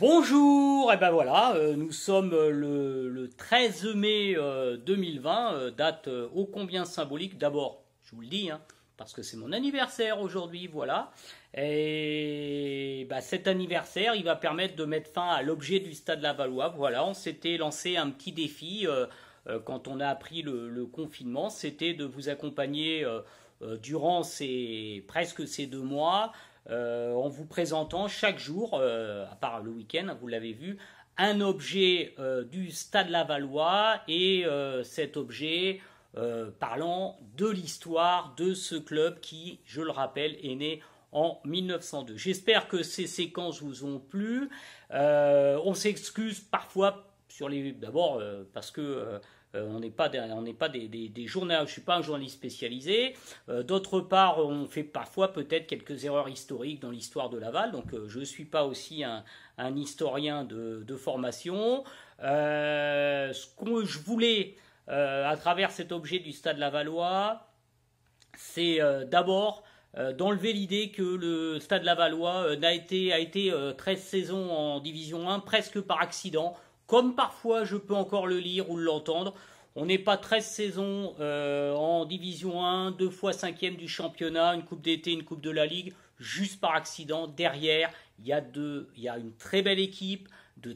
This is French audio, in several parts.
Bonjour, et ben voilà, euh, nous sommes euh, le, 13 mai 2020, euh, date ô combien symbolique. D'abord, je vous le dis, hein, parce que c'est mon anniversaire aujourd'hui, voilà. Et bah, cet anniversaire, il va permettre de mettre fin à l'objet du Stade Valois. Voilà, on s'était lancé un petit défi quand on a appris le, le confinement, c'était de vous accompagner durant ces presque ces deux mois euh, en vous présentant chaque jour, euh, à part le week-end, vous l'avez vu, un objet euh, du Stade Lavallois et cet objet parlant de l'histoire de ce club qui, je le rappelle, est né en 1902. J'espère que ces séquences vous ont plu. on s'excuse parfois les d'abord euh, parce que euh, euh, on n'est pas des, on n'est pas journalistes je suis pas un journaliste spécialisé d'autre part on fait parfois peut-être quelques erreurs historiques dans l'histoire de Laval donc je ne suis pas aussi un, historien de, formation ce que je voulais à travers cet objet du stade lavalois, c'est d'abord d'enlever l'idée que le Stade lavalois a été, a été 13 saisons en Division 1 presque par accident, comme parfois je peux encore le lire ou l'entendre. On n'est pas 13 saisons euh, en Division 1, deux fois cinquième du championnat, une Coupe d'été, une Coupe de la Ligue, juste par accident. Derrière, il y, a une très belle équipe, de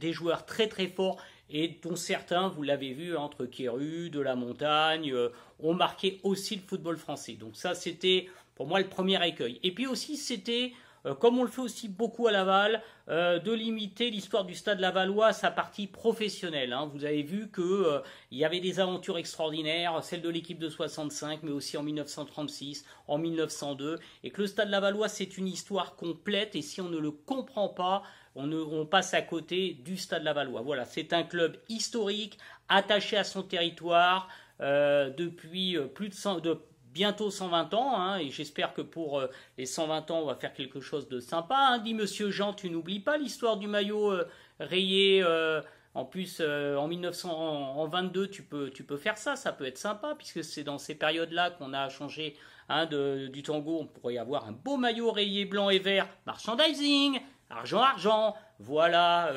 des joueurs très très forts et dont certains, vous l'avez vu, entre Kéru, de la montagne, euh, ont marqué aussi le football français. Donc ça, c'était pour moi le premier écueil. Et puis aussi, c'était euh, comme on le fait aussi beaucoup à Laval, euh, de limiter l'histoire du stade Lavalois à sa partie professionnelle. Hein. Vous avez vu qu'il euh, y avait des aventures extraordinaires, celle de l'équipe de 65, mais aussi en 1936, en 1902, et que le stade Lavalois, c'est une histoire complète, et si on ne le comprend pas, on, ne, passe à côté du Stade Lavalois. Voilà, c'est un club historique, attaché à son territoire depuis plus de, 100, de bientôt 120 ans, hein, et j'espère que pour euh, les 120 ans, on va faire quelque chose de sympa. Hein, dit Monsieur Jean, tu n'oublies pas l'histoire du maillot euh, rayé. Euh, en plus, en 1922, tu peux, tu peux faire ça, ça peut être sympa, puisque c'est dans ces périodes-là qu'on a changé hein, de, du tango. On pourrait avoir un beau maillot rayé blanc et vert. Merchandising, argent, argent. Voilà,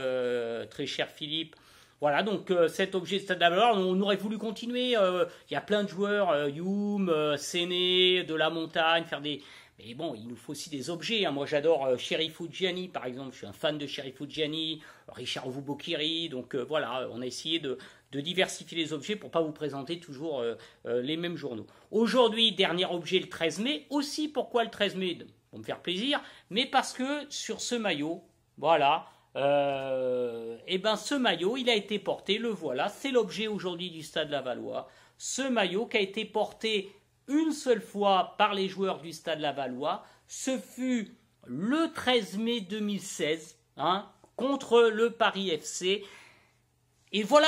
très cher Philippe. Voilà, donc euh, cet objet de Stade d'Avalor, on aurait voulu continuer. Euh, il y a plein de joueurs, Youm, euh, Séné, de la montagne, faire des. Mais bon, il nous faut aussi des objets. Hein. Moi, j'adore Sherry Fujiani, par exemple. Je suis un fan de Sherry Fujiani, Richard Vubokiri. Donc voilà, on a essayé de, de, diversifier les objets pour ne pas vous présenter toujours les mêmes journaux. Aujourd'hui, dernier objet, le 13 mai. Aussi, pourquoi le 13 mai Pour me faire plaisir, mais parce que sur ce maillot, voilà, et euh, eh ben ce maillot, il a été porté, le voilà, c'est l'objet aujourd'hui du Stade Lavallois. Ce maillot qui a été porté une seule fois par les joueurs du Stade Lavallois, ce fut le 13 mai 2016, hein, contre le Paris FC. Et voilà,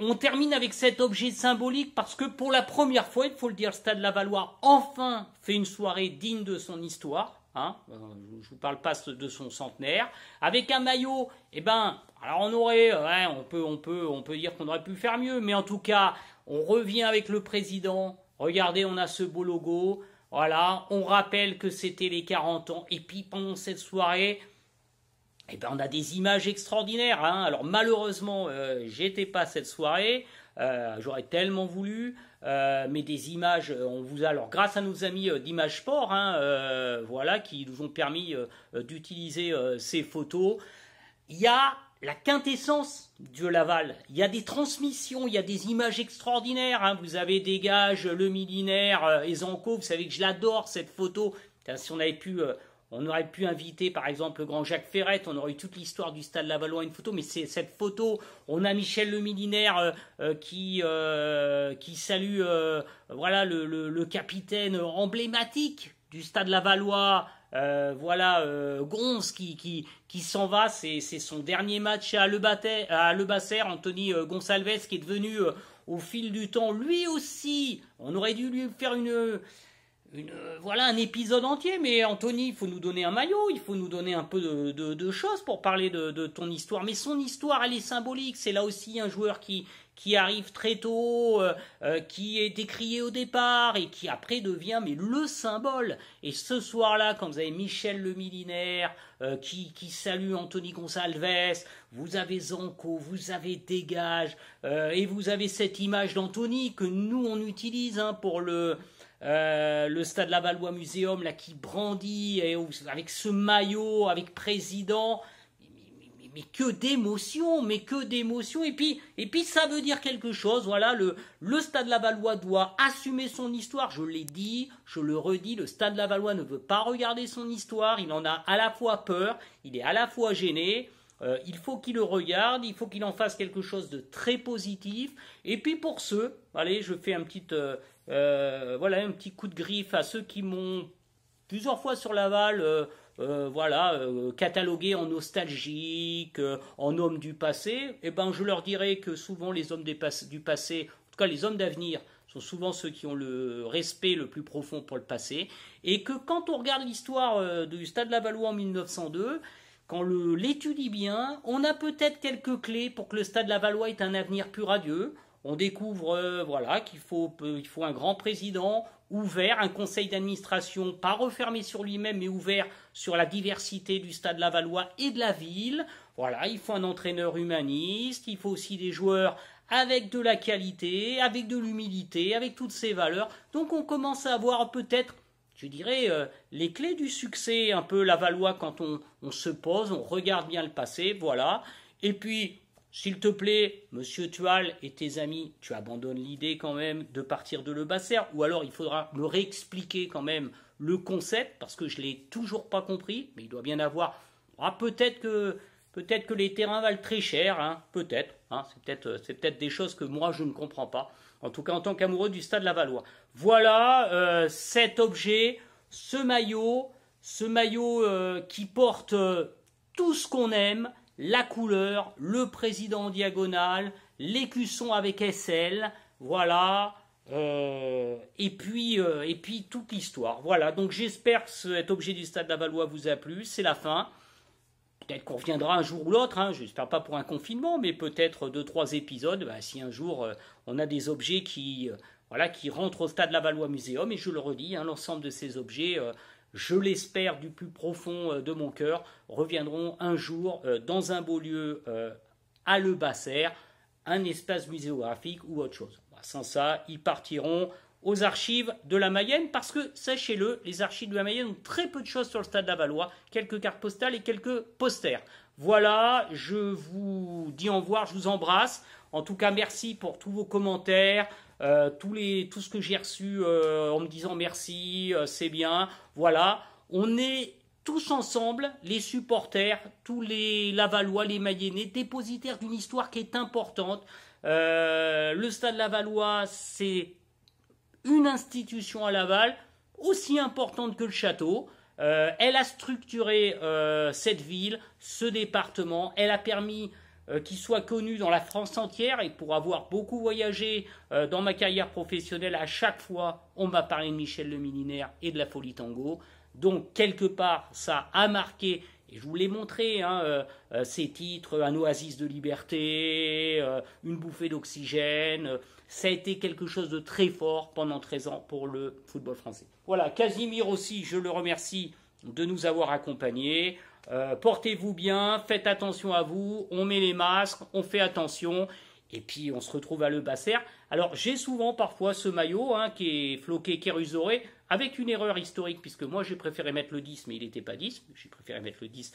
on termine avec cet objet symbolique parce que pour la première fois, il faut le dire, Stade Lavallois enfin fait une soirée digne de son histoire. Hein. je ne vous parle pas de son centenaire. Avec un maillot, eh ben, alors on aurait, on peut, on peut, on peut dire qu'on aurait pu faire mieux, mais en tout cas, on revient avec le président. Regardez, on a ce beau logo. Voilà, on rappelle que c'était les 40 ans. Et puis pendant cette soirée, eh ben, on a des images extraordinaires. Hein. Alors malheureusement, je euh, j'étais pas cette soirée. Euh, j'aurais tellement voulu, euh, mais des images, euh, on vous a alors grâce à nos amis d'Image Sport, hein, voilà, qui nous ont permis d'utiliser ces photos. Il y a la quintessence de Laval. Il y a des transmissions, il y a des images extraordinaires. Hein. Vous avez Dégage, Le Millinaire, Ezanko. Vous savez que je l'adore, cette photo. Si on avait pu on aurait pu inviter par exemple le grand Jacques Ferrette, on aurait eu toute l'histoire du Stade Lavallois, une photo, mais c'est cette photo, on a Michel le Millinaire euh, euh, qui, euh, qui salue voilà, le, le, capitaine emblématique du Stade Lavallois, voilà Gons qui, qui, qui s'en va, c'est son dernier match à Le à Anthony Gonsalves qui est devenu au fil du temps lui aussi, on aurait dû lui faire une euh, voilà un épisode entier. Mais Anthony, il faut nous donner un maillot, il faut nous donner un peu de, choses pour parler de, ton histoire. Mais son histoire, elle est symbolique. C'est là aussi un joueur qui qui arrive très tôt, euh, euh, qui est décrié au départ et qui après devient mais le symbole. Et ce soir-là, quand vous avez Michel le Millinaire qui, qui salue Anthony Gonsalves, vous avez Zanko, vous avez Dégage et vous avez cette image d'Anthony que nous on utilise hein, pour le euh, le stade Valois Muséum là qui brandit et, avec ce maillot, avec président, mais que d'émotion, mais que d'émotion. Et puis, et puis ça veut dire quelque chose. Voilà, le, le Stade Valois doit assumer son histoire. Je l'ai dit, je le redis. Le Stade Valois ne veut pas regarder son histoire. Il en a à la fois peur, il est à la fois gêné. Euh, il faut qu'il le regarde, il faut qu'il en fasse quelque chose de très positif. Et puis pour ceux, allez, je fais un petit, euh, euh, voilà, un petit coup de griffe à ceux qui m'ont plusieurs fois sur l'aval. voilà, catalogué en nostalgique, en homme du passé, eh ben, je leur dirais que souvent les hommes du passé, en tout cas les hommes d'avenir, sont souvent ceux qui ont le respect le plus profond pour le passé, et que quand on regarde l'histoire du Stade Lavallois en 1902, quand l'étudie bien, on a peut-être quelques clés pour que le Stade Lavallois ait un avenir plus radieux. On découvre euh, voilà, qu'il euh, faut, un grand président ouvert, un conseil d'administration pas refermé sur lui-même, mais ouvert sur la diversité du Stade Lavallois et de la ville. Voilà, il faut un entraîneur humaniste, il faut aussi des joueurs avec de la qualité, avec de l'humilité, avec toutes ces valeurs. Donc on commence à avoir peut-être je dirais, euh, les clés du succès, un peu la Valois quand on, se pose, on regarde bien le passé, voilà. Et puis, s'il te plaît, monsieur Tual et tes amis, tu abandonnes l'idée quand même de partir de Le Basser, ou alors il faudra me réexpliquer quand même le concept, parce que je ne l'ai toujours pas compris, mais il doit bien avoir. Ah, peut-être que. Peut-être que les terrains valent très cher, hein, peut-être. Hein, euh, c'est peut-être des choses que moi je ne comprends pas en tout cas en tant qu'amoureux du Stade Lavallois. Voilà euh, cet objet, ce maillot, ce maillot euh, qui porte euh, tout ce qu'on aime, la couleur, le président en diagonale, l'écusson avec SL, voilà, et, puis, et puis toute l'histoire. Voilà, donc j'espère que cet objet du Stade Lavallois vous a plu, c'est la fin peut-être qu'on reviendra un jour ou l'autre, hein, j'espère pas pour un confinement, mais peut-être deux, trois épisodes, ben, si un jour euh, on a des objets qui, euh, voilà, qui rentrent au stade Valois Muséum, et je le redis, hein, l'ensemble de ces objets, euh, je l'espère du plus profond de mon cœur, reviendront un jour dans un beau lieu à Le Basser, un espace muséographique ou autre chose. sans ça, ils partiront aux archives de la Mayenne, parce que, sachez-le, les archives de la Mayenne ont très peu de choses sur le stade valois quelques cartes postales et quelques posters. Voilà, je vous dis au revoir, je vous embrasse. En tout cas, merci pour tous vos commentaires, euh, tous les, tout ce que j'ai reçu euh, en me disant merci, euh, c'est bien. Voilà, on est tous ensemble, les supporters, tous les Lavallois, les Mayennais, dépositaires d'une histoire qui est importante. le stade valois c'est une institution à Laval aussi importante que le château. Euh, elle a structuré euh, cette ville, ce département. Elle a permis euh, qu'il soit connu dans la France entière. Et pour avoir beaucoup voyagé dans ma carrière professionnelle, à chaque fois, on m'a parlé de Michel le Millinaire et de la Folie Tango. Donc, quelque part, ça a marqué je vous l'ai montré, hein, euh, euh, ces titres, Un oasis de liberté, euh, Une bouffée d'oxygène, ça a été quelque chose de très fort pendant 13 ans pour le football français. Voilà, Casimir aussi, je le remercie de nous avoir accompagnés. Portez-vous bien, faites attention à vous, on met les masques, on fait attention. Et puis on se retrouve à Le Basser. Alors j'ai souvent parfois ce maillot hein, qui est floqué Kérusoré avec une erreur historique, puisque moi j'ai préféré mettre le 10, mais il n'était pas 10. J'ai préféré mettre le 10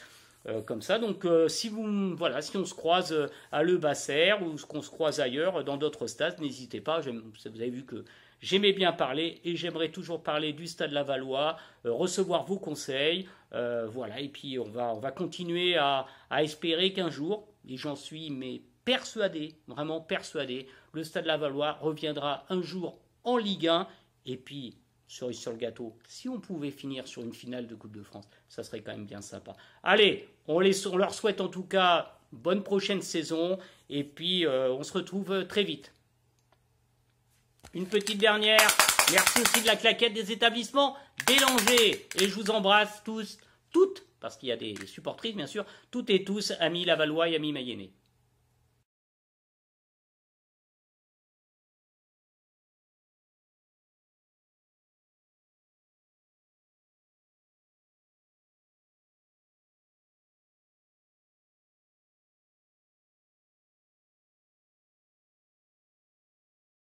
euh, comme ça. Donc euh, si, vous, voilà, si on se croise euh, à Le Basser ou qu'on se croise ailleurs, dans d'autres stades, n'hésitez pas. Vous avez vu que J'aimais bien parler et j'aimerais toujours parler du Stade de la valois, recevoir vos conseils. voilà, et puis on va, on va continuer à, à espérer qu'un jour, et j'en suis mais persuadé, vraiment persuadé, le Stade Lavallois reviendra un jour en Ligue 1 et puis cerise sur le gâteau, si on pouvait finir sur une finale de Coupe de France, ça serait quand même bien sympa. Allez, on, les, leur souhaite en tout cas bonne prochaine saison et puis euh, on se retrouve euh, très vite. Une petite dernière. Merci aussi de la claquette des établissements délangez et je vous embrasse tous, toutes, parce qu'il y a des supportrices bien sûr, toutes et tous, amis Lavallois et amis Mayennais.